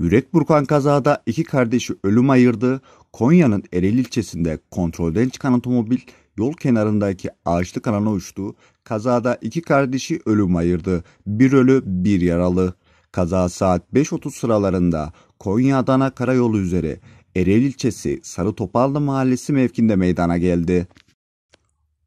Yürek burkan kazada iki kardeşi ölüm ayırdı. Konya'nın Erel ilçesinde kontrolden çıkan otomobil yol kenarındaki ağaçlık alana uçtu. Kazada iki kardeşi ölüm ayırdı. Bir ölü bir yaralı. Kaza saat 5.30 sıralarında Konya Adana Karayolu üzeri Erel ilçesi Sarı Topallı Mahallesi mevkinde meydana geldi.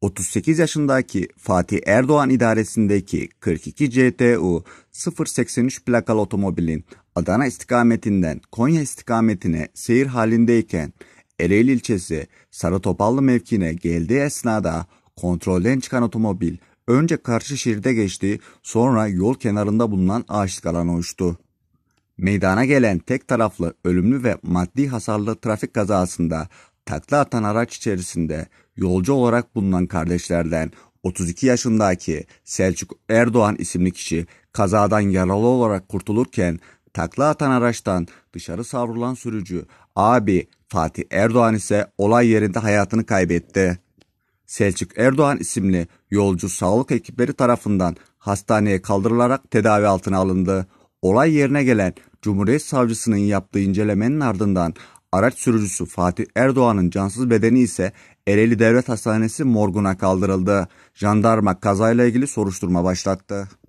38 yaşındaki Fatih Erdoğan idaresindeki 42 CTU 083 plakalı otomobilin Adana istikametinden Konya istikametine seyir halindeyken Ereğli ilçesi Sarıtopallı mevkine geldiği esnada kontrolden çıkan otomobil önce karşı şeride geçti sonra yol kenarında bulunan ağaçlık alana uçtu. Meydana gelen tek taraflı ölümlü ve maddi hasarlı trafik kazasında takla atan araç içerisinde yolcu olarak bulunan kardeşlerden 32 yaşındaki Selçuk Erdoğan isimli kişi kazadan yaralı olarak kurtulurken takla atan araçtan dışarı savrulan sürücü abi Fatih Erdoğan ise olay yerinde hayatını kaybetti. Selçuk Erdoğan isimli yolcu sağlık ekipleri tarafından hastaneye kaldırılarak tedavi altına alındı. Olay yerine gelen Cumhuriyet Savcısının yaptığı incelemenin ardından Araç sürücüsü Fatih Erdoğan'ın cansız bedeni ise Ereli Devlet Hastanesi morguna kaldırıldı. Jandarma kazayla ilgili soruşturma başlattı.